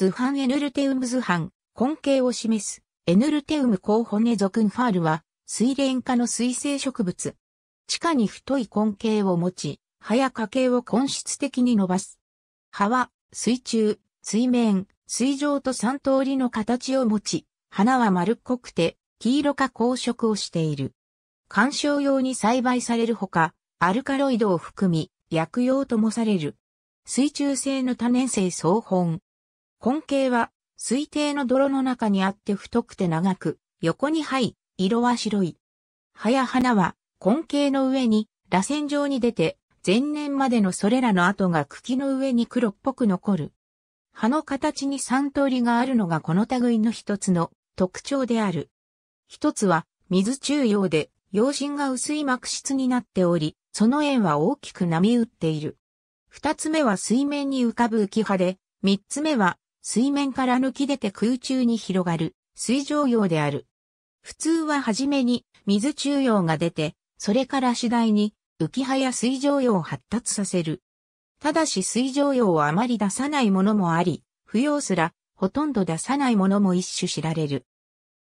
図版エヌルテウム図版、根茎を示す、エヌルテウム候補ネ属ファールは、水蓮科の水生植物。地下に太い根茎を持ち、葉や花茎を根質的に伸ばす。葉は、水中、水面、水上と三通りの形を持ち、花は丸っこくて、黄色か光色をしている。観賞用に栽培されるほか、アルカロイドを含み、薬用ともされる。水中性の多年生草本、根茎は水底の泥の中にあって太くて長く、横に這い、色は白い。葉や花は根茎の上に螺旋状に出て、前年までのそれらの跡が茎の上に黒っぽく残る。葉の形に三通りがあるのがこの類の一つの特徴である。一つは水中葉で葉心が薄い膜質になっており、その円は大きく波打っている。二つ目は水面に浮かぶ浮き葉で、三つ目は水面から抜き出て空中に広がる水上葉である。普通は初めに水中葉が出て、それから次第に浮き葉や水上葉を発達させる。ただし水上葉をあまり出さないものもあり、不要すらほとんど出さないものも一種知られる。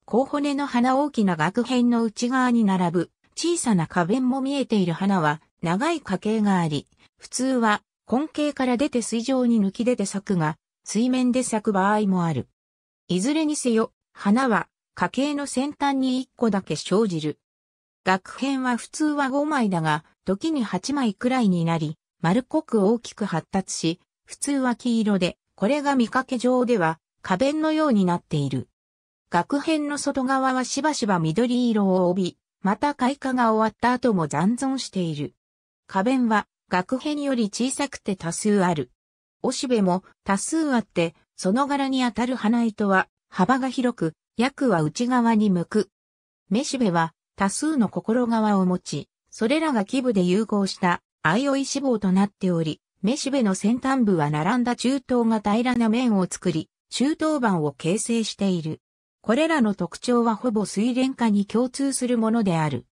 甲骨の花大きな額辺の内側に並ぶ小さな花弁も見えている花は長い花茎があり、普通は根茎から出て水上に抜き出て咲くが、水面で咲く場合もある。いずれにせよ、花は、花茎の先端に1個だけ生じる。学編は普通は5枚だが、時に8枚くらいになり、丸っこく大きく発達し、普通は黄色で、これが見かけ上では、花弁のようになっている。学編の外側はしばしば緑色を帯び、また開花が終わった後も残存している。花弁は、学編より小さくて多数ある。おしべも多数あって、その柄にあたる花糸は幅が広く、役は内側に向く。めしべは多数の心側を持ち、それらが基部で融合した相生脂肪となっており、めしべの先端部は並んだ中等が平らな面を作り、中等板を形成している。これらの特徴はほぼ水蓮化に共通するものである。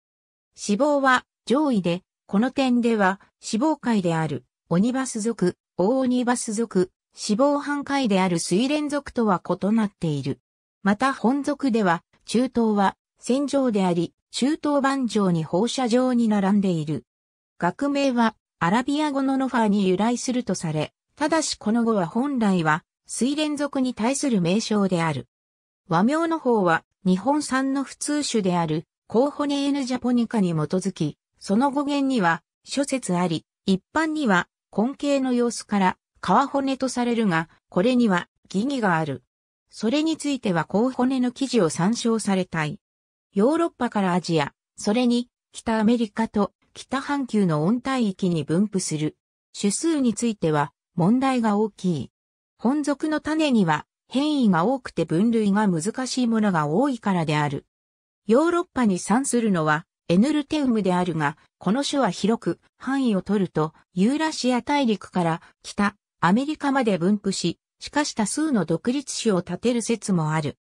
脂肪は上位で、この点では脂肪界であるオニバス属オオニバス属、死亡半壊である水連属とは異なっている。また本属では、中東は、戦場であり、中東万上に放射状に並んでいる。学名は、アラビア語のノファーに由来するとされ、ただしこの語は本来は、水連続に対する名称である。和名の方は、日本産の普通種である、コーホネーヌジャポニカに基づき、その語源には、諸説あり、一般には、根茎の様子から皮骨とされるが、これには疑義がある。それについては甲骨の記事を参照されたい。ヨーロッパからアジア、それに北アメリカと北半球の温帯域に分布する。種数については問題が大きい。本属の種には変異が多くて分類が難しいものが多いからである。ヨーロッパに産するのはエヌルテウムであるが、この種は広く範囲を取ると、ユーラシア大陸から北、アメリカまで分布し、しかし多数の独立種を立てる説もある。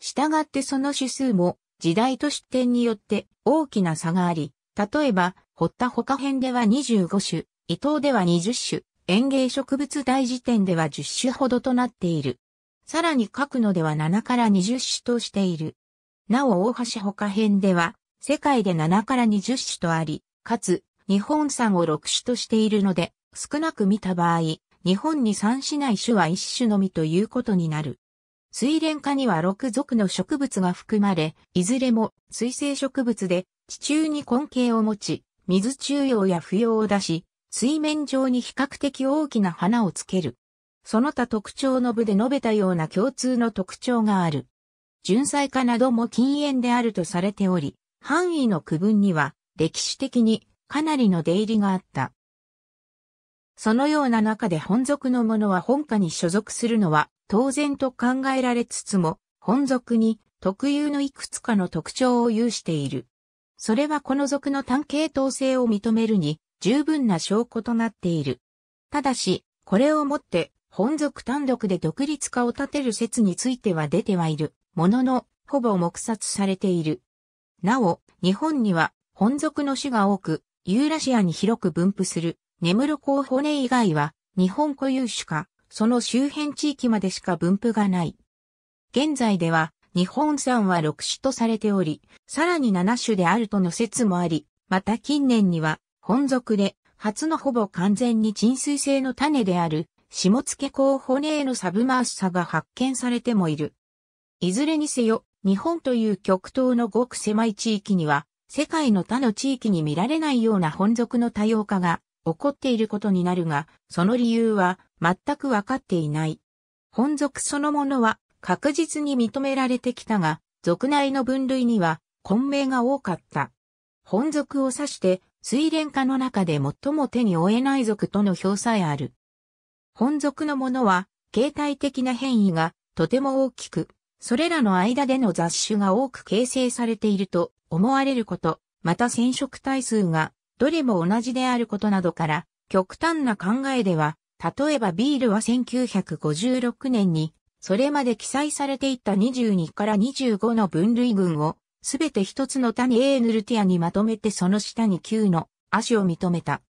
従ってその種数も、時代と出典によって大きな差があり、例えば、堀田他編では25種、伊東では20種、園芸植物大辞典では10種ほどとなっている。さらに書くのでは7から20種としている。なお大橋他編では世界で7から20種とあり、かつ、日本産を6種としているので、少なく見た場合、日本に3種ない種は1種のみということになる。水蓮科には6属の植物が含まれ、いずれも水生植物で地中に根茎を持ち、水中葉や不要を出し、水面上に比較的大きな花をつける。その他特徴の部で述べたような共通の特徴がある。純菜科なども禁煙であるとされており、範囲の区分には歴史的にかなりの出入りがあった。そのような中で本族の者は本家に所属するのは当然と考えられつつも、本族に特有のいくつかの特徴を有している。それはこの族の単系統性を認めるに十分な証拠となっている。ただし、これをもって本族単独で独立化を立てる説については出てはいるものの、ほぼ黙殺されている。なお、日本には本属の種が多く、ユーラシアに広く分布するネムロコウホネ以外は日本固有種か、その周辺地域までしか分布がない。現在では日本産は6種とされており、さらに7種であるとの説もあり、また近年には本属で初のほぼ完全に沈水性の種である下付コホネへのサブマースサが発見されてもいる。いずれにせよ、日本という極東のごく狭い地域には、世界の他の地域に見られないような本族の多様化が起こっていることになるが、その理由は全くわかっていない。本族そのものは確実に認められてきたが、族内の分類には混迷が多かった。本族を指して、水蓮化の中で最も手に負えない族との表さえある。本族のものは、形態的な変異がとても大きく、それらの間での雑種が多く形成されていると思われること、また染色体数がどれも同じであることなどから、極端な考えでは、例えばビールは1956年に、それまで記載されていた22から25の分類群を、すべて一つの種エーヌルティアにまとめてその下に9の足を認めた。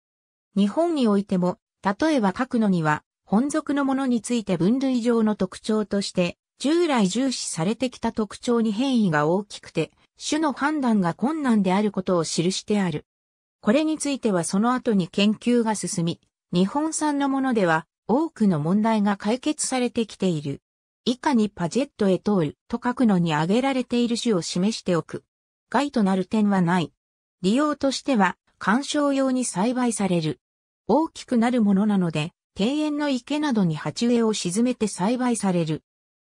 日本においても、例えば書くのには、本属のものについて分類上の特徴として、従来重視されてきた特徴に変異が大きくて、種の判断が困難であることを記してある。これについてはその後に研究が進み、日本産のものでは多くの問題が解決されてきている。以下にパジェットエトールと書くのに挙げられている種を示しておく。害となる点はない。利用としては、観賞用に栽培される。大きくなるものなので、庭園の池などに鉢植えを沈めて栽培される。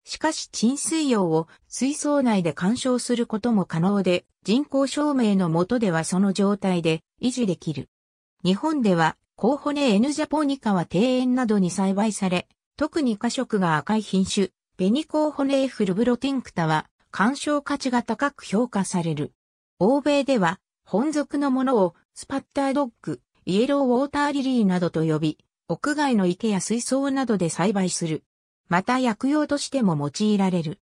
しかし沈水用を水槽内で干渉することも可能で、人工証明の下ではその状態で維持できる。日本では、コウホネ N ジャポニカは庭園などに栽培され、特に花色が赤い品種、ベニコウホネフルブロティンクタは、干渉価値が高く評価される。欧米では、本属のものをスパッタードッグ、イエローウォーターリリーなどと呼び、屋外の池や水槽などで栽培する。また薬用としても用いられる。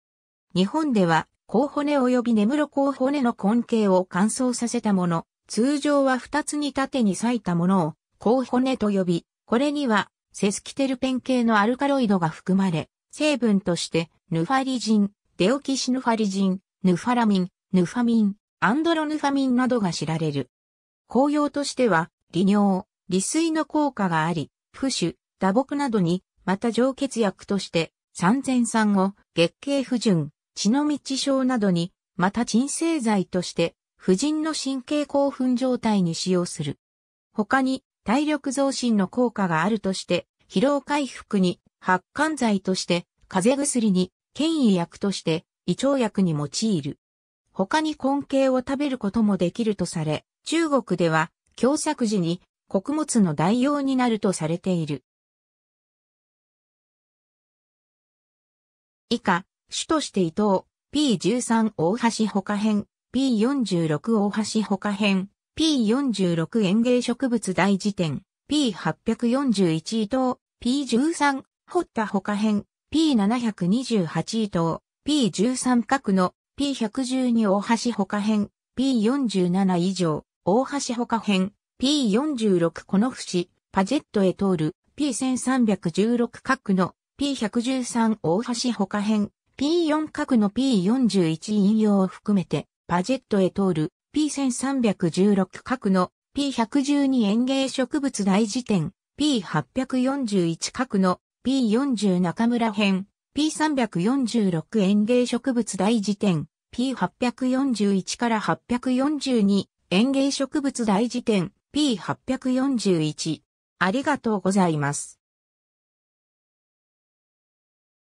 日本では、甲骨及び根室甲骨の根茎を乾燥させたもの、通常は二つに縦に裂いたものを、甲骨と呼び、これには、セスキテルペン系のアルカロイドが含まれ、成分として、ヌファリジン、デオキシヌファリジン、ヌファラミン、ヌファミン、アンドロヌファミンなどが知られる。紅葉としては、利尿、利水の効果があり、浮腫、打撲などにまた上血薬として、三千産後、月経不順、血の道症などに、また鎮静剤として、婦人の神経興奮状態に使用する。他に、体力増進の効果があるとして、疲労回復に、発汗剤として、風邪薬に、権威薬として、胃腸薬に用いる。他に根茎を食べることもできるとされ、中国では、強作時に、穀物の代用になるとされている。以下、主として伊藤、P13 大橋他編、P46 大橋他編、P46 園芸植物大辞典、P841 伊藤、P13 堀田他編、P728 伊藤、P13 角の P112 大橋他編、P47 以上、大橋他編、P46 この節、パジェットへ通る、P1316 角の P113 大橋他編、P4 角の P41 引用を含めて、パジェットへ通る P1316 角の P112 園芸植物大辞典、P841 角の P40 中村編、P346 園芸植物大辞典、P841 から842園芸植物大辞典、P841。ありがとうございます。